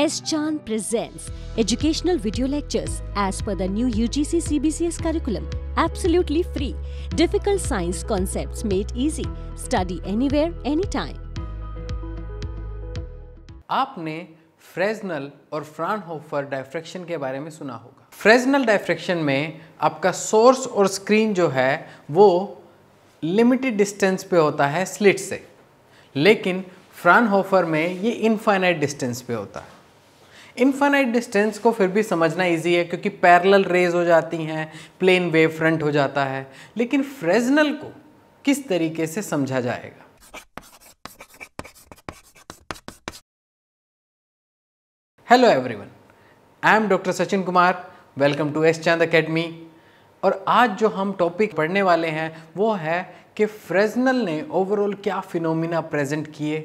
S. Chan presents educational video lectures as per the new UGC CBCS curriculum, absolutely free. Difficult science concepts made easy. Study anywhere, anytime. आपने Fresnel और Fraunhofer diffraction के बारे में सुना होगा Fresnel diffraction में आपका source और स्क्रीन जो है वो लिमिटेड डिस्टेंस पे होता है स्लिट से लेकिन फ्रानहोफर में ये इनफाइनाइट डिस्टेंस पे होता है इन्फानाइट डिस्टेंस को फिर भी समझना इजी है क्योंकि पैरेलल रेज हो जाती हैं प्लेन वेव फ्रंट हो जाता है लेकिन फ्रेजनल को किस तरीके से समझा जाएगा hello everyone I am doctor Sachin Kumar welcome to S Chand academy और आज जो हम टॉपिक पढ़ने वाले हैं वो है कि फ्रेजनल ने ओवरऑल क्या फिनोमिना प्रेजेंट किए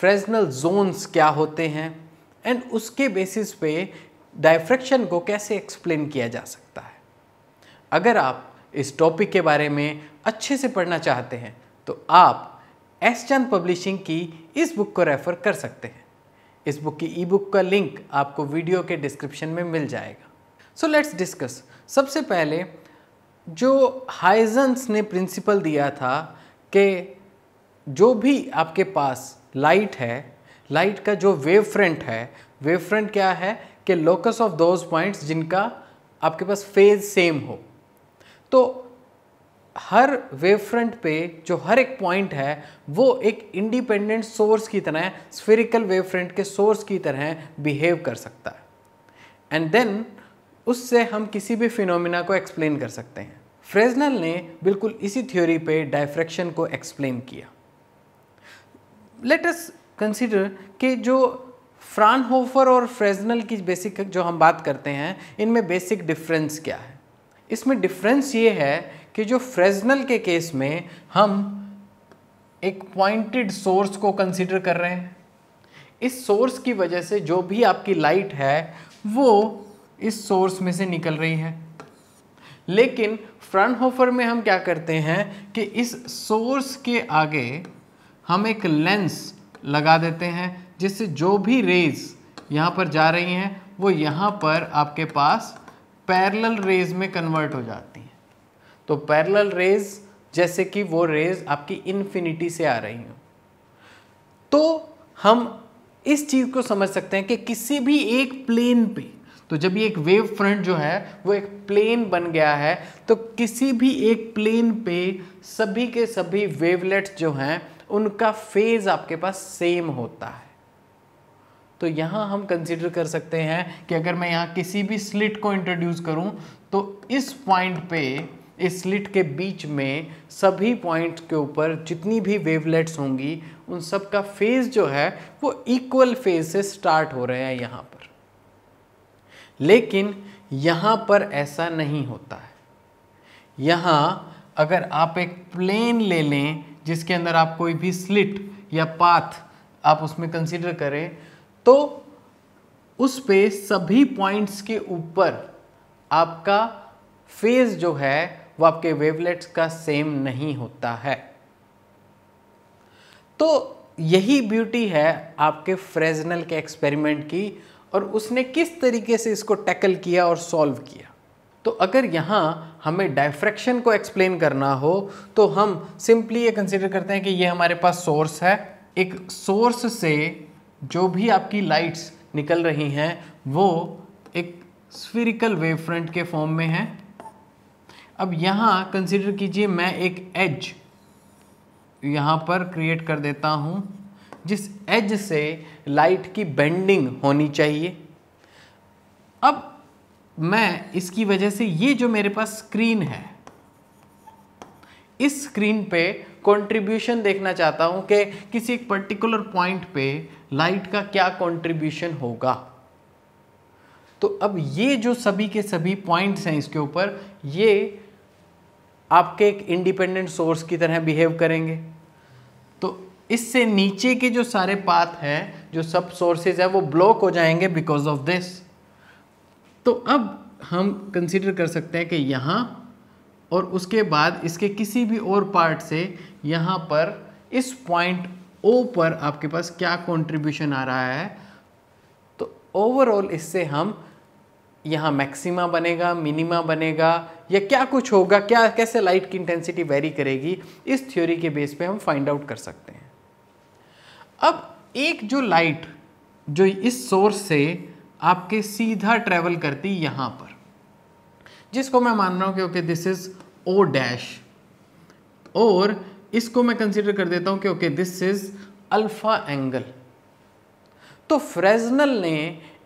फ्रेजनल जोन्स क्या होते हैं एंड उसके बेसिस पे डायफ्रेक्शन को कैसे एक्सप्लेन किया जा सकता है अगर आप इस टॉपिक के बारे में अच्छे से पढ़ना चाहते हैं तो आप एस चंद पब्लिशिंग की इस बुक को रेफ़र कर सकते हैं इस बुक की ई बुक का लिंक आपको वीडियो के डिस्क्रिप्शन में मिल जाएगा सो लेट्स डिस्कस सबसे पहले जो हाइजन्स ने प्रिंसिपल दिया था कि जो भी आपके पास लाइट है लाइट का जो वेव फ्रंट है वेव फ्रंट क्या है कि लोकस ऑफ दोज पॉइंट्स जिनका आपके पास फेज सेम हो तो हर वेव फ्रंट पे जो हर एक पॉइंट है वो एक इंडिपेंडेंट सोर्स की तरह स्फेरिकल वेव फ्रंट के सोर्स की तरह बिहेव कर सकता है एंड देन उससे हम किसी भी फिनोमिना को एक्सप्लेन कर सकते हैं फ्रेजनल ने बिल्कुल इसी थ्योरी पे डायफ्रेक्शन को एक्सप्लेन किया लेट अस कंसिडर कि जो फ्रानहोफर और फ्रेजनल की बेसिक जो हम बात करते हैं इनमें बेसिक डिफरेंस क्या है इसमें डिफरेंस ये है कि जो फ्रेजनल के केस में हम एक पॉइंटेड सोर्स को कंसिडर कर रहे हैं इस सोर्स की वजह से जो भी आपकी लाइट है वो इस सोर्स में से निकल रही है लेकिन होफर में हम क्या करते हैं कि इस सोर्स के आगे हम एक लेंस लगा देते हैं जिससे जो भी रेज़ यहाँ पर जा रही हैं वो यहाँ पर आपके पास पैरेलल रेज़ में कन्वर्ट हो जाती हैं तो पैरेलल रेज़ जैसे कि वो रेज़ आपकी इन्फिनिटी से आ रही हो तो हम इस चीज़ को समझ सकते हैं कि किसी भी एक प्लेन पे तो जब ये एक वेव फ्रंट जो है वो एक प्लेन बन गया है तो किसी भी एक प्लेन पे सभी के सभी वेवलेट्स जो हैं उनका फेज़ आपके पास सेम होता है तो यहां हम कंसिडर कर सकते हैं कि अगर मैं यहाँ किसी भी स्लिट को इंट्रोड्यूस करूँ तो इस पॉइंट पे इस स्लिट के बीच में सभी पॉइंट के ऊपर जितनी भी वेवलेट्स होंगी उन सब का फेज़ जो है वो इक्वल फेज से स्टार्ट हो रहे हैं यहाँ पर लेकिन यहां पर ऐसा नहीं होता है यहाँ अगर आप एक प्लेन ले लें जिसके अंदर आप कोई भी स्लिट या पाथ आप उसमें कंसिडर करें तो उस पे सभी पॉइंट्स के ऊपर आपका फेज जो है वो आपके वेवलेट्स का सेम नहीं होता है तो यही ब्यूटी है आपके फ्रेजनल के एक्सपेरिमेंट की और उसने किस तरीके से इसको टैकल किया और सॉल्व किया तो अगर यहाँ हमें डायफ्रेक्शन को एक्सप्लेन करना हो तो हम सिंपली ये कंसिडर करते हैं कि ये हमारे पास सोर्स है एक सोर्स से जो भी आपकी लाइट्स निकल रही हैं वो एक स्फेरिकल वेव फ्रंट के फॉर्म में है अब यहाँ कंसिडर कीजिए मैं एक एज यहाँ पर क्रिएट कर देता हूँ जिस एज से लाइट की बेंडिंग होनी चाहिए अब मैं इसकी वजह से ये जो मेरे पास स्क्रीन है इस स्क्रीन पे कंट्रीब्यूशन देखना चाहता हूँ कि किसी एक पर्टिकुलर पॉइंट पे लाइट का क्या कंट्रीब्यूशन होगा तो अब ये जो सभी के सभी पॉइंट्स हैं इसके ऊपर ये आपके एक इंडिपेंडेंट सोर्स की तरह बिहेव करेंगे तो इससे नीचे के जो सारे पाथ हैं जो सब सोर्सेज हैं वो ब्लॉक हो जाएंगे बिकॉज ऑफ दिस तो अब हम कंसिडर कर सकते हैं कि यहाँ और उसके बाद इसके किसी भी और पार्ट से यहाँ पर इस पॉइंट ओ पर आपके पास क्या कंट्रीब्यूशन आ रहा है तो ओवरऑल इससे हम यहाँ मैक्सिमा बनेगा मिनिमा बनेगा या क्या कुछ होगा क्या कैसे लाइट की इंटेंसिटी वेरी करेगी इस थ्योरी के बेस पे हम फाइंड आउट कर सकते हैं अब एक जो लाइट जो इस सोर्स से आपके सीधा ट्रैवल करती यहाँ पर जिसको मैं मान रहा हूँ कि okay this is O dash और इसको मैं कंसिडर कर देता हूँ कि okay this is alpha angle तो फ्रेजनल ने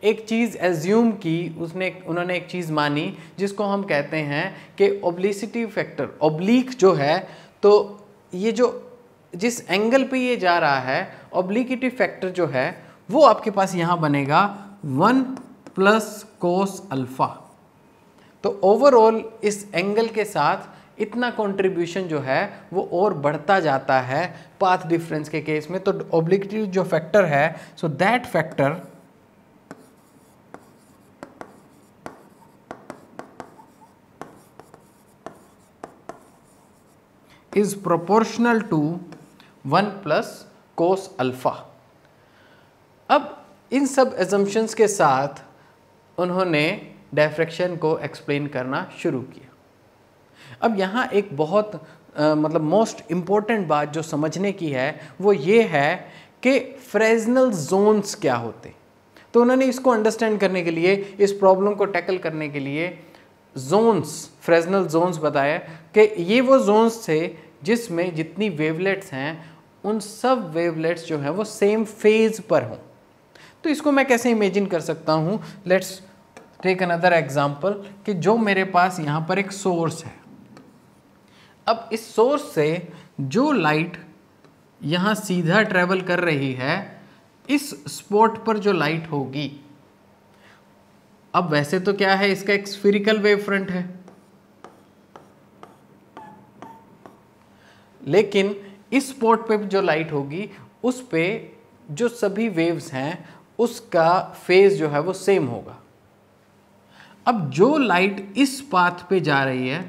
एक चीज़ एज्यूम की उसने उन्होंने एक चीज़ मानी जिसको हम कहते हैं कि ओब्लिसिटी फैक्टर ओब्लिक जो है तो ये जो जिस एंगल पे ये जा रहा है ओब्लिकिटी फैक्टर जो है वो आपके पास यहाँ बनेगा वन प्लस कोस अल्फ़ा तो ओवरऑल इस एंगल के साथ इतना कंट्रीब्यूशन जो है वो और बढ़ता जाता है पाथ डिफरेंस के केस में तो ऑब्लिक्टिव जो फैक्टर है so that factor is proportional to one plus cos alpha अब इन सब एजम्पन्स के साथ उन्होंने डायफ्रेक्शन को एक्सप्लेन करना शुरू किया अब यहाँ एक बहुत आ, मतलब मोस्ट इम्पॉर्टेंट बात जो समझने की है वो ये है कि फ्रेजनल जोन्स क्या होते तो उन्होंने इसको अंडरस्टैंड करने के लिए इस प्रॉब्लम को टैकल करने के लिए जोन्स फ्रेजनल जोन्स बताया कि ये वो जोन्स थे जिसमें जितनी वेवलेट्स हैं उन सब वेवलेट्स जो हैं वो सेम फेज़ पर हों तो इसको मैं कैसे इमेजिन कर सकता हूँ लेट्स टेक अनदर एग्जाम्पल कि जो मेरे पास यहाँ पर एक सोर्स है अब इस सोर्स से जो लाइट यहाँ सीधा ट्रेवल कर रही है इस स्पॉट पर जो लाइट होगी अब वैसे तो क्या है इसका एक स्फेरिकल वेव फ्रंट है लेकिन इस स्पॉट पे जो लाइट होगी उस पे जो सभी वेव्स हैं उसका फेज़ जो है वो सेम होगा अब जो लाइट इस पाथ पे जा रही है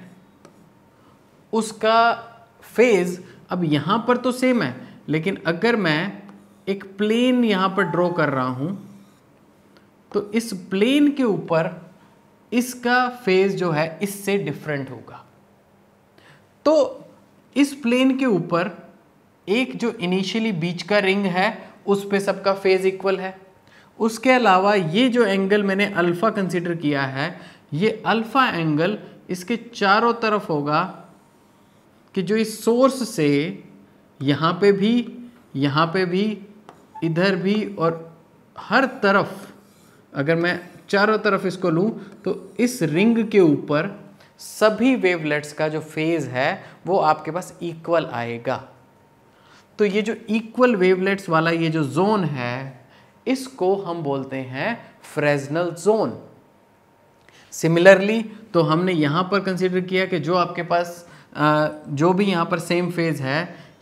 उसका फेज़ अब यहां पर तो सेम है लेकिन अगर मैं एक प्लेन यहां पर ड्रॉ कर रहा हूं तो इस प्लेन के ऊपर इसका फेज़ जो है इससे डिफरेंट होगा तो इस प्लेन के ऊपर एक जो इनिशियली बीच का रिंग है उस पे सबका फेज़ इक्वल है उसके अलावा ये जो एंगल मैंने अल्फ़ा कंसिडर किया है ये अल्फ़ा एंगल इसके चारों तरफ होगा कि जो इस सोर्स से यहाँ पे भी यहाँ पे भी इधर भी और हर तरफ अगर मैं चारों तरफ इसको लूँ तो इस रिंग के ऊपर सभी वेवलेट्स का जो फेज़ है वो आपके पास इक्वल आएगा तो ये जो इक्वल वेवलेट्स वाला ये जो जोन है इसको हम बोलते हैं फ्रेजनल जोन सिमिलरली तो हमने यहाँ पर कंसिडर किया कि जो आपके पास जो भी यहाँ पर सेम फेज है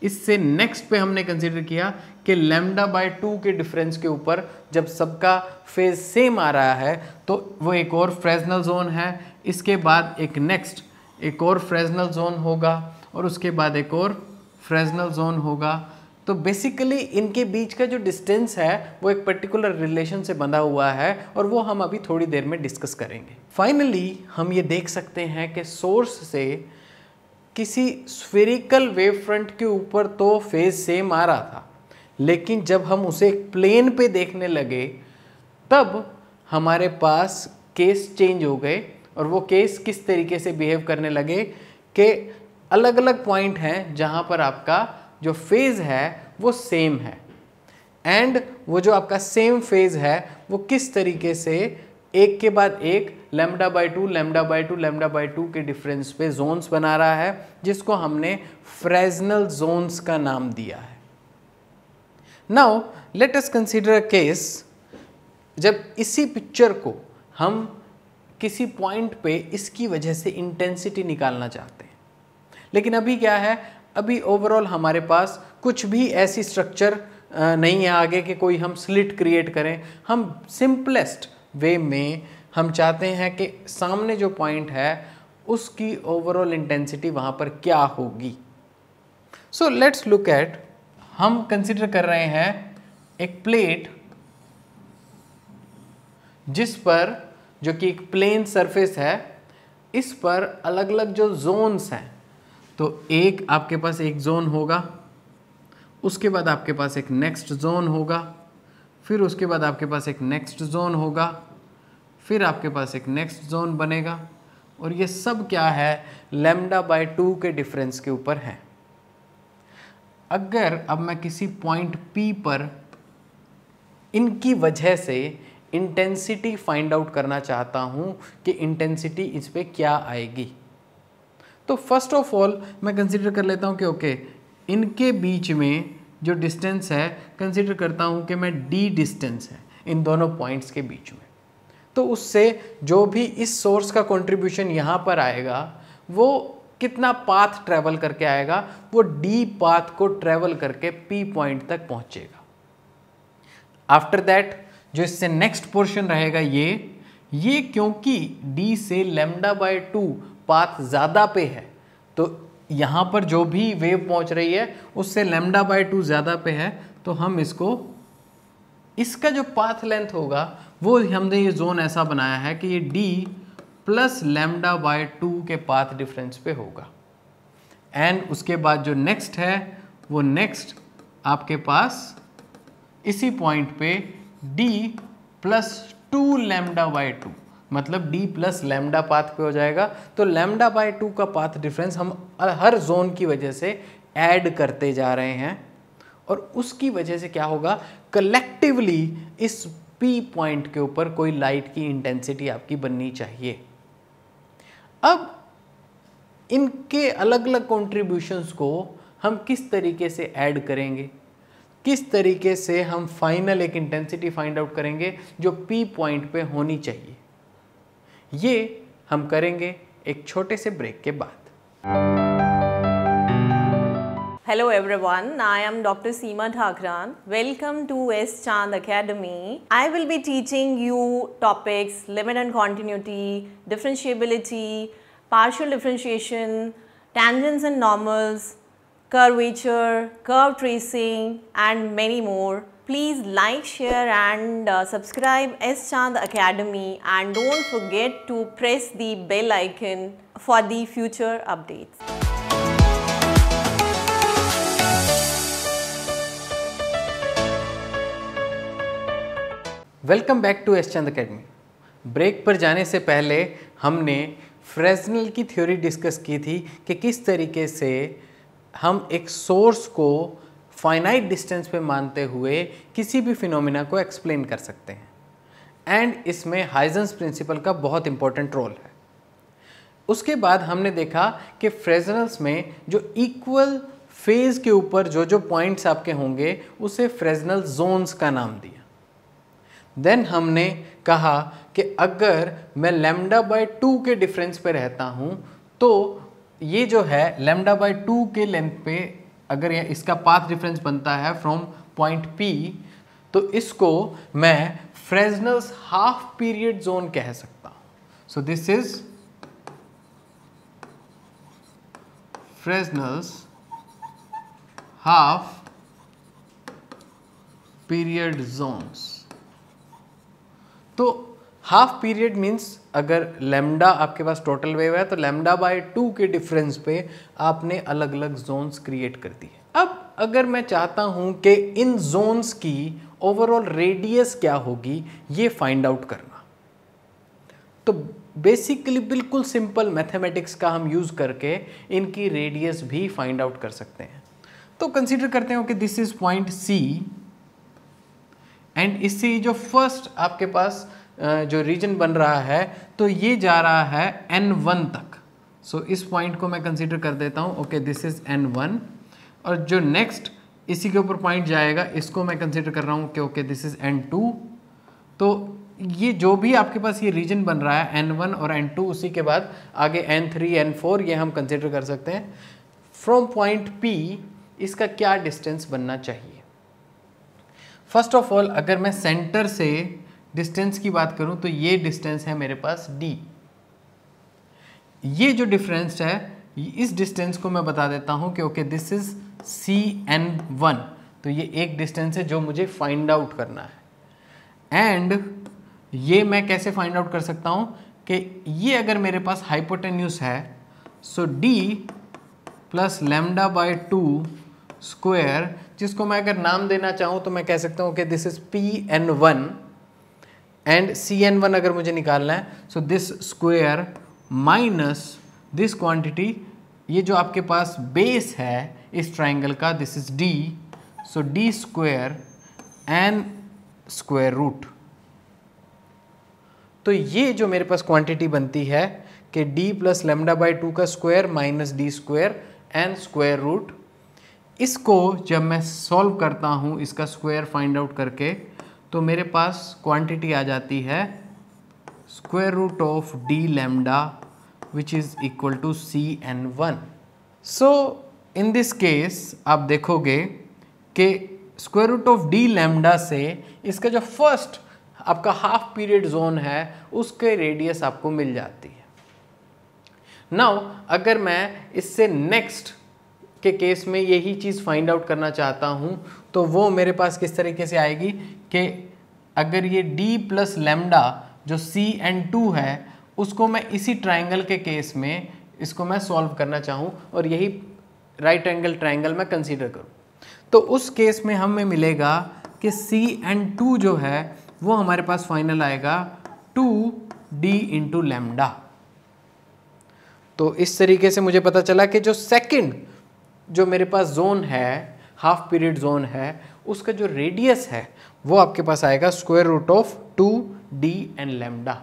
इससे नेक्स्ट पे हमने कंसिडर किया कि लेमडा बाय टू के डिफरेंस के ऊपर जब सबका फेज सेम आ रहा है तो वो एक और फ्रेजनल जोन है इसके बाद एक नेक्स्ट एक और फ्रेजनल जोन होगा और उसके बाद एक और फ्रेजनल जोन होगा तो बेसिकली इनके बीच का जो डिस्टेंस है वो एक पर्टिकुलर रिलेशन से बंधा हुआ है और वो हम अभी थोड़ी देर में डिस्कस करेंगे फाइनली हम ये देख सकते हैं कि सोर्स से किसी स्फेरिकल वेव फ्रंट के ऊपर तो फेज सेम आ रहा था लेकिन जब हम उसे एक प्लेन पे देखने लगे तब हमारे पास केस चेंज हो गए और वो केस किस तरीके से बिहेव करने लगे कि अलग अलग पॉइंट हैं जहाँ पर आपका जो फेज़ है वो सेम है एंड वो जो आपका सेम फेज़ है वो किस तरीके से एक के बाद एक lambda by two lambda by two lambda by two के डिफरेंस पे जोन्स बना रहा है जिसको हमने फ्रेजनल जोन्स का नाम दिया है now let us consider a case जब इसी पिक्चर को हम किसी पॉइंट पे इसकी वजह से इंटेंसिटी निकालना चाहते हैं लेकिन अभी क्या है अभी ओवरऑल हमारे पास कुछ भी ऐसी स्ट्रक्चर नहीं है आगे कि कोई हम स्लिट क्रिएट करें हम सिंपलेस्ट वे में हम चाहते हैं कि सामने जो पॉइंट है उसकी ओवरऑल इंटेंसिटी वहाँ पर क्या होगी सो लेट्स लुक एट हम कंसिडर कर रहे हैं एक प्लेट जिस पर जो कि एक प्लेन सरफेस है इस पर अलग अलग जो जोन्स हैं तो एक आपके पास एक जोन होगा उसके बाद आपके पास एक नेक्स्ट जोन होगा फिर उसके बाद आपके पास एक नेक्स्ट जोन होगा फिर आपके पास एक नेक्स्ट जोन बनेगा और ये सब क्या है लेमडा बाय टू के डिफरेंस के ऊपर है अगर अब मैं किसी पॉइंट पी पर इनकी वजह से इंटेंसिटी फाइंड आउट करना चाहता हूँ कि इंटेंसिटी इस पर क्या आएगी तो फर्स्ट ऑफ ऑल मैं कंसिडर कर लेता हूँ कि ओके इनके बीच में जो डिस्टेंस है कंसिडर करता हूँ कि मैं डी डिस्टेंस है इन दोनों पॉइंट्स के बीच में तो उससे जो भी इस सोर्स का कंट्रीब्यूशन यहाँ पर आएगा वो कितना पाथ ट्रैवल करके आएगा वो डी पाथ को ट्रैवल करके पी पॉइंट तक पहुँचेगा आफ्टर दैट जो इससे नेक्स्ट पोर्शन रहेगा ये ये क्योंकि डी से लेमडा बाय टू पाथ ज़्यादा पे है तो यहाँ पर जो भी वेव पहुँच रही है उससे लेमडा बाई टू ज़्यादा पे है तो हम इसको इसका जो पाथ लेंथ होगा वो हमने ये जोन ऐसा बनाया है कि ये D plus lambda by two के पाथ डिफरेंस पे होगा एंड उसके बाद जो नेक्स्ट है वो नेक्स्ट आपके पास इसी पॉइंट पे D plus two lambda by two मतलब डी प्लस लेमडा पाथ पे हो जाएगा तो लेमडा बाय टू का पाथ डिफरेंस हम हर जोन की वजह से ऐड करते जा रहे हैं और उसकी वजह से क्या होगा कलेक्टिवली इस पी पॉइंट के ऊपर कोई लाइट की इंटेंसिटी आपकी बननी चाहिए अब इनके अलग अलग कॉन्ट्रीब्यूशंस को हम किस तरीके से ऐड करेंगे किस तरीके से हम फाइनल एक इंटेंसिटी फाइंड आउट करेंगे जो पी पॉइंट पे होनी चाहिए ये हम करेंगे एक छोटे से ब्रेक के बाद hello everyone I am doctor Seema Thakran welcome to S Chand academy I will be teaching you topics limit and continuity differentiability partial differentiation tangents and normals curvature curve tracing and many more Please like, share and uh, subscribe S Chand Academy and don't forget to press the bell icon for the future updates. Welcome back to S Chand academy break पर जाने से पहले हमने Fresnel की theory discuss की थी कि किस तरीके से हम एक सोर्स को फाइनाइट डिस्टेंस पे मानते हुए किसी भी फिनोमिना को एक्सप्लेन कर सकते हैं एंड इसमें हाइजेंस प्रिंसिपल का बहुत इंपॉर्टेंट रोल है उसके बाद हमने देखा कि फ्रेजनल्स में जो इक्वल फेज़ के ऊपर जो जो पॉइंट्स आपके होंगे उसे फ्रेजनल जोन्स का नाम दिया देन हमने कहा कि अगर मैं लेमडा बाय टू के डिफरेंस पे रहता हूँ तो ये जो है लेमडा बाय टू के लेंथ पे अगर यह इसका पाथ डिफरेंस बनता है फ्रॉम पॉइंट पी तो इसको मैं फ्रेजनल्स हाफ पीरियड जोन कह सकता हूं so this is Fresnel's half period zones तो हाफ पीरियड मीन्स अगर लेमडा आपके पास टोटल वेव है तो लेमडा बाय टू के डिफरेंस पे आपने अलग अलग जोन्स क्रिएट कर दी अब अगर मैं चाहता हूँ कि इन जोन्स की ओवरऑल रेडियस क्या होगी ये फाइंड आउट करना तो बेसिकली बिल्कुल सिंपल मैथमेटिक्स का हम यूज़ करके इनकी रेडियस भी फाइंड आउट कर सकते हैं तो कंसिडर करते हो कि this is point C and इससे जो फर्स्ट आपके पास जो रीजन बन रहा है तो ये जा रहा है एन वन तक सो so, इस पॉइंट को मैं कंसिडर कर देता हूँ okay this is N one और जो नेक्स्ट इसी के ऊपर पॉइंट जाएगा इसको मैं कंसिडर कर रहा हूँ कि okay this is N two तो ये जो भी आपके पास ये रीजन बन रहा है एन वन और एन टू उसी के बाद आगे एन थ्री एन फोर ये हम कंसिडर कर सकते हैं फ्रॉम पॉइंट पी इसका क्या डिस्टेंस बनना चाहिए फर्स्ट ऑफ ऑल अगर मैं सेंटर से डिस्टेंस की बात करूँ तो ये डिस्टेंस है मेरे पास डी ये जो डिफरेंस है इस डिस्टेंस को मैं बता देता हूँ कि okay this is C N one तो ये एक डिस्टेंस है जो मुझे फाइंड आउट करना है एंड ये मैं कैसे फाइंड आउट कर सकता हूँ कि ये अगर मेरे पास हाइपोटेन्यूस है so D plus lambda by two square जिसको मैं अगर नाम देना चाहूँ तो मैं कह सकता हूँ कि this is P N one and C N one अगर मुझे निकालना है so this square minus this quantity ये जो आपके पास बेस है इस ट्राइंगल का this is D so D square N square root तो ये जो मेरे पास क्वांटिटी बनती है कि D plus lambda by two का square minus D square N square root इसको जब मैं सॉल्व करता हूँ इसका स्क्वायर फाइंड आउट करके तो मेरे पास क्वांटिटी आ जाती है square root of D lambda which is equal to C N one so in this case आप देखोगे कि square root of D lambda से इसका जो फर्स्ट आपका हाफ पीरियड जोन है उसके रेडियस आपको मिल जाती है नाउ अगर मैं इससे नेक्स्ट के केस में यही चीज़ फाइंड आउट करना चाहता हूँ तो वो मेरे पास किस तरीके से आएगी कि अगर ये d प्लस लेमडा जो c एंड टू है उसको मैं इसी ट्राइंगल के केस में इसको मैं सॉल्व करना चाहूँ और यही राइट एंगल ट्राइंगल मैं कंसीडर करूँ तो उस केस में हमें मिलेगा कि c एंड टू जो है वो हमारे पास फाइनल आएगा टू डी इंटू लेमडा तो इस तरीके से मुझे पता चला कि जो सेकंड जो मेरे पास जोन है हाफ पीरियड जोन है उसका जो रेडियस है वो आपके पास आएगा square root of two D and lambda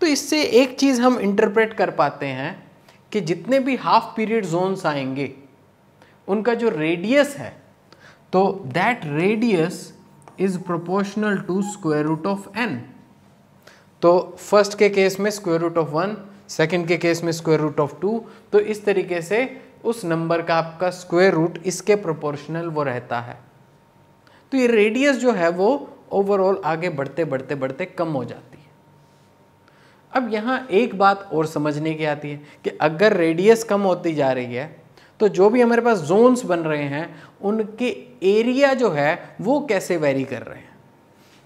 तो इससे एक चीज़ हम इंटरप्रेट कर पाते हैं कि जितने भी हाफ पीरियड जोन्स आएंगे उनका जो रेडियस है तो that radius is proportional to square root of N तो फर्स्ट के केस में square root of one second के केस में स्क्वायर रूट ऑफ टू तो इस तरीके से उस नंबर का आपका स्क्वायर रूट इसके प्रोपोर्शनल वो रहता है तो ये रेडियस जो है वो ओवरऑल आगे बढ़ते बढ़ते बढ़ते कम हो जाती है अब यहाँ एक बात और समझने की आती है कि अगर रेडियस कम होती जा रही है तो जो भी हमारे पास जोन्स बन रहे हैं उनके एरिया जो है वो कैसे वेरी कर रहे हैं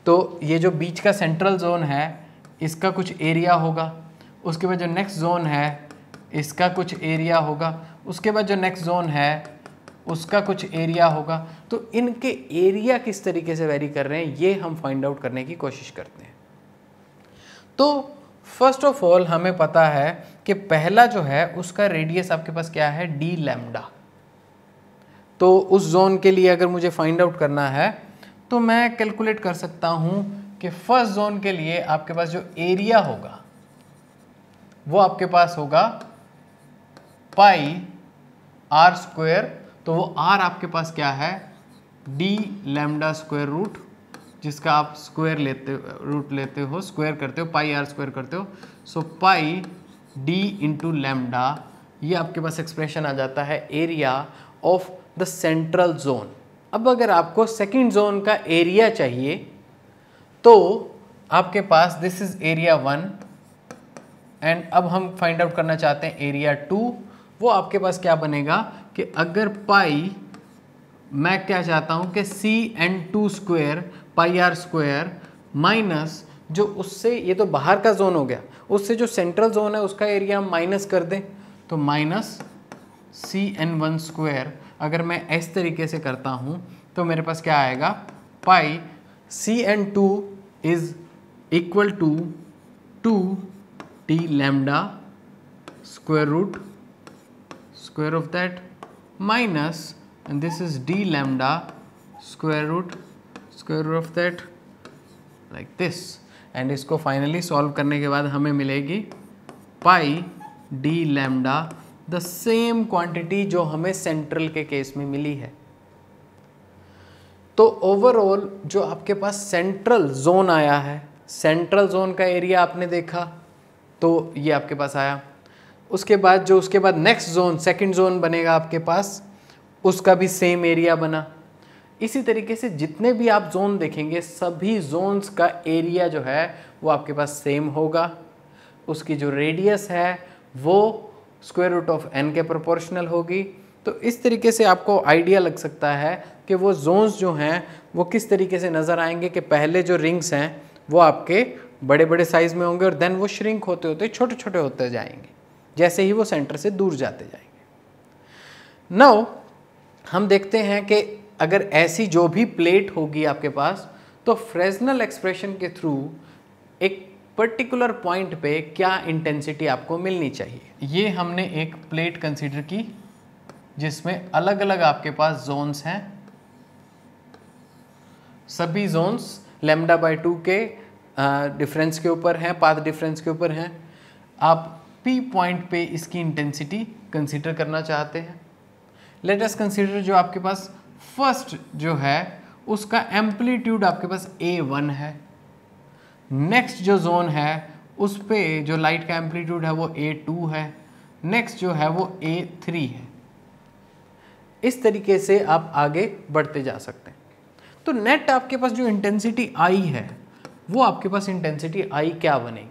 तो ये जो बीच का सेंट्रल जोन है इसका कुछ एरिया होगा उसके बाद जो नेक्स्ट जोन है इसका कुछ एरिया होगा उसके बाद जो नेक्स्ट जोन है उसका कुछ एरिया होगा तो इनके एरिया किस तरीके से वेरी कर रहे हैं ये हम फाइंड आउट करने की कोशिश करते हैं तो फर्स्ट ऑफ ऑल हमें पता है कि पहला जो है उसका रेडियस आपके पास क्या है डी लैमडा तो उस जोन के लिए अगर मुझे फाइंड आउट करना है तो मैं कैलकुलेट कर सकता हूं कि फर्स्ट जोन के लिए आपके पास जो एरिया होगा वो आपके पास होगा पाई आर स्क्वायर तो वो आर आपके पास क्या है डी लेमडा स्क्वायर रूट जिसका आप स्क्वायर लेते रूट लेते हो स्क्वायर करते हो पाई आर स्क्वायर करते हो so pi D into lambda ये आपके पास एक्सप्रेशन आ जाता है area of the central zone अब अगर आपको सेकेंड जोन का एरिया चाहिए तो आपके पास this is area one and अब हम फाइंड आउट करना चाहते हैं एरिया टू वो आपके पास क्या बनेगा कि अगर पाई मैं क्या चाहता हूँ कि C N two square pi R square minus जो उससे ये तो बाहर का जोन हो गया उससे जो सेंट्रल जोन है उसका एरिया हम माइनस कर दें तो minus C N one square अगर मैं इस तरीके से करता हूँ तो मेरे पास क्या आएगा pi C N two is equal to two T lambda square root square of that minus and this is d lambda square root square root of that like this and इसको फाइनली सॉल्व करने के बाद हमें मिलेगी pi D lambda the same quantity जो हमें central के case में मिली है तो ओवरऑल जो आपके पास सेंट्रल जोन आया है सेंट्रल जोन का एरिया आपने देखा तो ये आपके पास आया उसके बाद जो उसके बाद नेक्स्ट जोन सेकंड जोन बनेगा आपके पास उसका भी सेम एरिया बना इसी तरीके से जितने भी आप जोन देखेंगे सभी जोन्स का एरिया जो है वो आपके पास सेम होगा उसकी जो रेडियस है वो स्क्वायर रूट ऑफ एन के प्रोपोर्शनल होगी तो इस तरीके से आपको आइडिया लग सकता है कि वो जोन्स जो हैं वो किस तरीके से नज़र आएंगे कि पहले जो रिंग्स हैं वो आपके बड़े बड़े साइज़ में होंगे और देन वो श्रिंक होते होते छोटे छोटे होते जाएंगे जैसे ही वो सेंटर से दूर जाते जाएंगे नौ हम देखते हैं कि अगर ऐसी जो भी प्लेट होगी आपके पास तो फ्रेजनल एक्सप्रेशन के थ्रू एक पर्टिकुलर पॉइंट पे क्या इंटेंसिटी आपको मिलनी चाहिए ये हमने एक प्लेट कंसीडर की जिसमें अलग अलग आपके पास जोन्स हैं सभी जोन्स लेमडा बाई टू के डिफरेंस के ऊपर हैं पाथ डिफरेंस के ऊपर हैं आप पी पॉइंट पे इसकी इंटेंसिटी कंसिडर करना चाहते हैं लेट अस कंसिडर जो आपके पास फर्स्ट जो है उसका एम्पलीट्यूड आपके पास ए वन है नेक्स्ट जो जोन है उस पर जो लाइट का एम्पलीट्यूड है वो ए टू है नेक्स्ट जो है वो ए थ्री है इस तरीके से आप आगे बढ़ते जा सकते हैं तो नेट आपके पास जो इंटेंसिटी आई है वो आपके पास इंटेंसिटी आई क्या बनेगी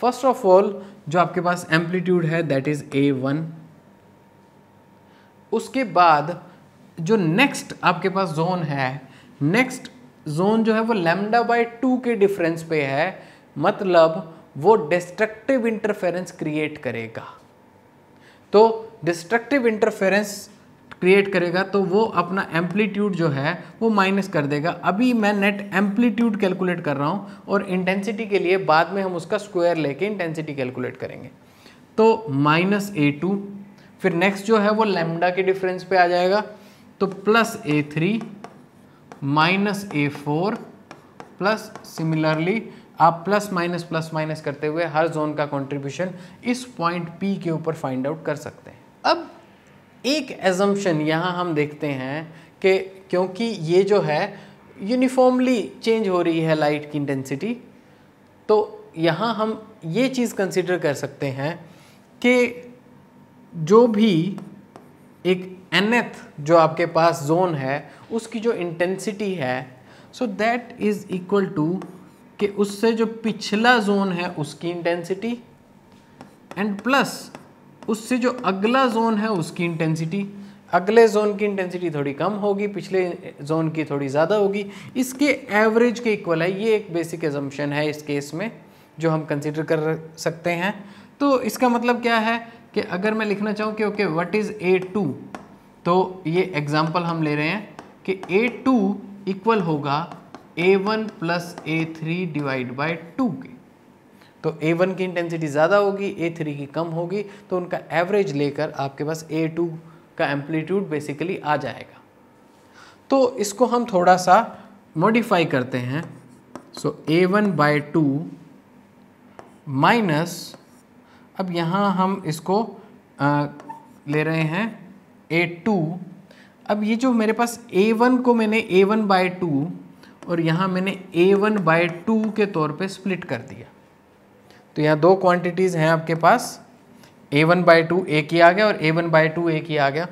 फर्स्ट ऑफ ऑल जो आपके पास एम्पलीट्यूड है दैट इज़ ए वन उसके बाद जो नेक्स्ट आपके पास जोन है नेक्स्ट जोन जो है वो लेमडा बाई टू के डिफरेंस पे है मतलब वो डिस्ट्रक्टिव इंटरफेरेंस क्रिएट करेगा तो डिस्ट्रक्टिव इंटरफेरेंस क्रिएट करेगा तो वो अपना एम्पलीट्यूड जो है वो माइनस कर देगा अभी मैं नेट एम्पलीट्यूड कैलकुलेट कर रहा हूँ और इंटेंसिटी के लिए बाद में हम उसका स्क्वायर लेके इंटेंसिटी कैलकुलेट करेंगे तो माइनस ए टू फिर नेक्स्ट जो है वो लेमडा के डिफरेंस पे आ जाएगा तो plus A three minus A four plus similarly आप प्लस माइनस प्लस माइनस करते हुए हर जोन का कॉन्ट्रीब्यूशन इस पॉइंट पी के ऊपर फाइंड आउट कर सकते हैं अब एक एजम्पन यहाँ हम देखते हैं कि क्योंकि ये जो है यूनिफॉर्मली चेंज हो रही है लाइट की इंटेंसिटी तो यहाँ हम ये चीज़ कंसिडर कर सकते हैं कि जो भी एक एनथ जो आपके पास जोन है उसकी जो इंटेंसिटी है so that is equal to कि उससे जो पिछला जोन है उसकी इंटेंसिटी एंड प्लस उससे जो अगला जोन है उसकी इंटेंसिटी अगले जोन की इंटेंसिटी थोड़ी कम होगी पिछले जोन की थोड़ी ज़्यादा होगी इसके एवरेज के इक्वल है ये एक बेसिक एजम्पन है इस केस में जो हम कंसिडर कर सकते हैं तो इसका मतलब क्या है कि अगर मैं लिखना चाहूँ कि okay what is A two तो ये एग्ज़ाम्पल हम ले रहे हैं कि ए टू इक्वल होगा A one plus A three divide by two के तो ए वन की इंटेंसिटी ज़्यादा होगी ए थ्री की कम होगी तो उनका एवरेज लेकर आपके पास ए टू का एम्पलीट्यूड बेसिकली आ जाएगा तो इसको हम थोड़ा सा मॉडिफाई करते हैं so A one by two minus अब यहाँ हम इसको आ, ले रहे हैं ए टू अब ये जो मेरे पास ए वन को मैंने ए वन बाई टू और यहाँ मैंने ए वन बाई टू के तौर पे स्प्लिट कर दिया तो यहाँ दो क्वांटिटीज़ हैं आपके पास A one by two A की आ गया और A one by two A की आ गया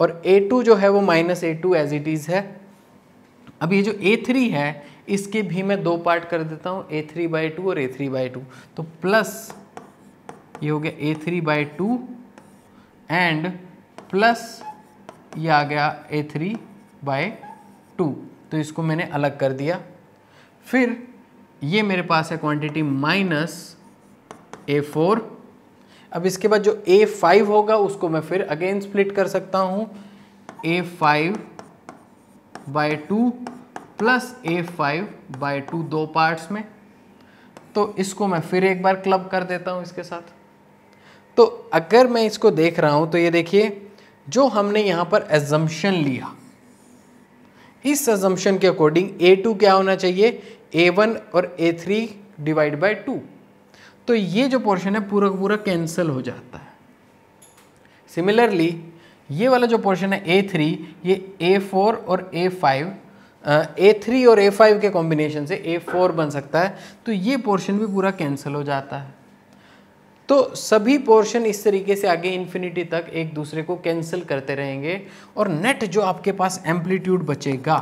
और ए टू जो है वो minus A two as it is है अब ये जो ए थ्री है इसके भी मैं दो पार्ट कर देता हूँ ए थ्री बाई टू और ए थ्री बाई टू तो प्लस ये हो गया A three by two and plus ये आ गया ए थ्री बाय टू तो इसको मैंने अलग कर दिया फिर ये मेरे पास है क्वांटिटी माइनस ए फोर अब इसके बाद जो ए फाइव होगा उसको मैं फिर अगेन स्प्लिट कर सकता हूँ A five by two plus A five by two दो पार्ट्स में तो इसको मैं फिर एक बार क्लब कर देता हूँ इसके साथ तो अगर मैं इसको देख रहा हूँ तो ये देखिए जो हमने यहाँ पर एजम्पन लिया इस एजम्पन के अकॉर्डिंग ए टू क्या होना चाहिए ए वन और A three divide by two तो ये जो पोर्शन है पूरा का पूरा कैंसिल हो जाता है सिमिलरली ये वाला जो पोर्शन है ए थ्री ये ए फोर और ए फाइव ए थ्री और ए फाइव के कॉम्बिनेशन से ए फोर बन सकता है तो ये पोर्शन भी पूरा कैंसिल हो जाता है तो सभी पोर्शन इस तरीके से आगे इन्फिनिटी तक एक दूसरे को कैंसिल करते रहेंगे और नेट जो आपके पास एम्पलीट्यूड बचेगा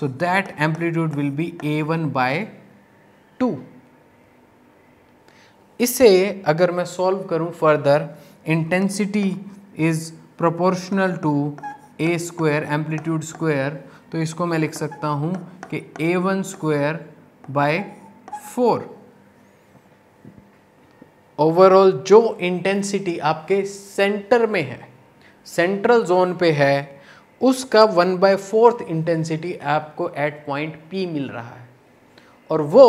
so that amplitude will be A one by two इसे अगर मैं सॉल्व करूं further intensity is proportional to A square amplitude square तो इसको मैं लिख सकता हूं कि A one square by four overall जो इंटेंसिटी आपके सेंटर में है सेंट्रल जोन पे है उसका वन बाय फोर्थ इंटेंसिटी आपको एट पॉइंट पी मिल रहा है और वो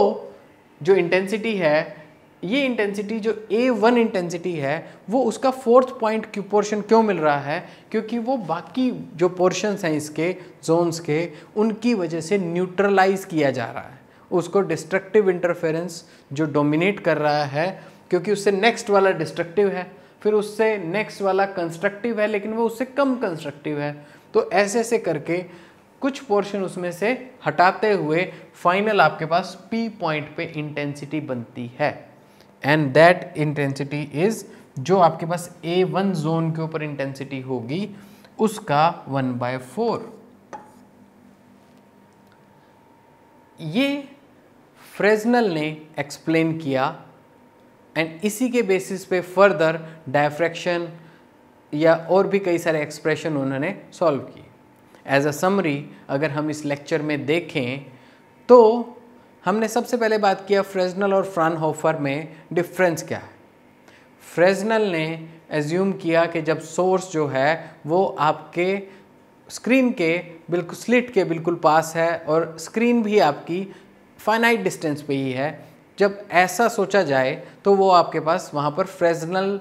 जो इंटेंसिटी है ये इंटेंसिटी जो ए वन इंटेंसिटी है वो उसका फोर्थ पॉइंट क्यों पोर्शन क्यों मिल रहा है क्योंकि वो बाकी जो पोर्शंस हैं इसके जोन्स के उनकी वजह से न्यूट्रलाइज किया जा रहा है उसको डिस्ट्रक्टिव इंटरफेरेंस जो डोमिनेट कर रहा है क्योंकि उससे नेक्स्ट वाला डिस्ट्रक्टिव है फिर उससे नेक्स्ट वाला कंस्ट्रक्टिव है लेकिन वो उससे कम कंस्ट्रक्टिव है तो ऐसे ऐसे करके कुछ पोर्शन उसमें से हटाते हुए फाइनल आपके पास पी पॉइंट पे इंटेंसिटी बनती है एंड दैट इंटेंसिटी इज़ जो आपके पास ए वन जोन के ऊपर इंटेंसिटी होगी उसका वन बाय फोर ये फ्रेजनल ने एक्सप्लेन किया एंड इसी के बेसिस पे फर्दर डायफ्रैक्शन या और भी कई सारे एक्सप्रेशन उन्होंने सॉल्व किए एज अ समरी अगर हम इस लेक्चर में देखें तो हमने सबसे पहले बात किया फ्रेजनल और फ्रानहोफर में डिफरेंस क्या है फ्रेजनल ने एज्यूम किया कि जब सोर्स जो है वो आपके स्क्रीन के बिल्कुल स्लिट के बिल्कुल पास है और स्क्रीन भी आपकी फाइनाइट डिस्टेंस पे ही है जब ऐसा सोचा जाए तो वो आपके पास वहाँ पर फ्रेजनल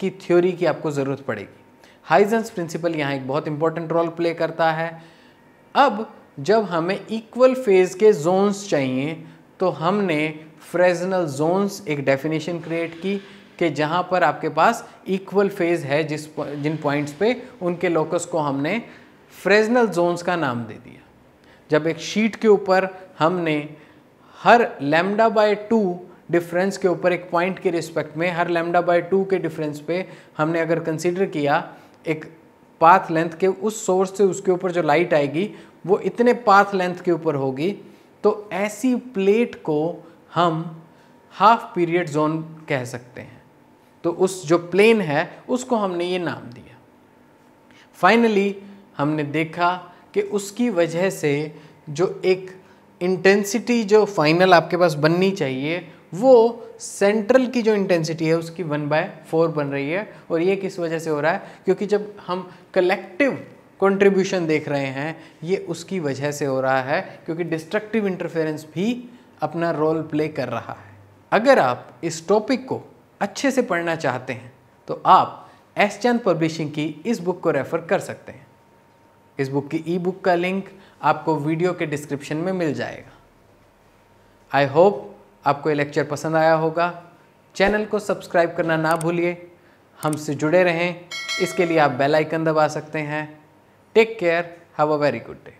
की थ्योरी की आपको ज़रूरत पड़ेगी हाइजेंस प्रिंसिपल यहाँ एक बहुत इंपॉर्टेंट रोल प्ले करता है अब जब हमें इक्वल फेज़ के जोन्स चाहिए तो हमने फ्रेजनल जोन्स एक डेफिनेशन क्रिएट की कि जहाँ पर आपके पास इक्वल फेज़ है जिस जिन पॉइंट्स पे उनके लोकस को हमने फ्रेजनल जोन्स का नाम दे दिया जब एक शीट के ऊपर हमने हर लेमडा बाय टू डिफरेंस के ऊपर एक पॉइंट के रिस्पेक्ट में हर लेमडा बाय टू के डिफरेंस पे हमने अगर कंसिडर किया एक पाथ लेंथ के उस सोर्स से उसके ऊपर जो लाइट आएगी वो इतने पाथ लेंथ के ऊपर होगी तो ऐसी प्लेट को हम हाफ पीरियड जोन कह सकते हैं तो उस जो प्लेन है उसको हमने ये नाम दिया फाइनली हमने देखा कि उसकी वजह से जो एक इंटेंसिटी जो फाइनल आपके पास बननी चाहिए वो सेंट्रल की जो इंटेंसिटी है उसकी वन बाय फोर बन रही है और ये किस वजह से हो रहा है क्योंकि जब हम कलेक्टिव कंट्रीब्यूशन देख रहे हैं ये उसकी वजह से हो रहा है क्योंकि डिस्ट्रक्टिव इंटरफेरेंस भी अपना रोल प्ले कर रहा है अगर आप इस टॉपिक को अच्छे से पढ़ना चाहते हैं तो आप एस चंद पब्लिशिंग की इस बुक को रेफ़र कर सकते हैं इस बुक की ई बुक का लिंक आपको वीडियो के डिस्क्रिप्शन में मिल जाएगा आई होप आपको ये लेक्चर पसंद आया होगा चैनल को सब्सक्राइब करना ना भूलिए हमसे जुड़े रहें इसके लिए आप बेल आइकन दबा सकते हैं Take care. Have a very good day.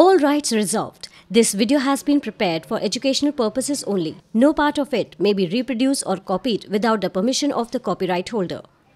All rights reserved. This video has been prepared for educational purposes only. No part of it may be reproduced or copied without the permission of the copyright holder.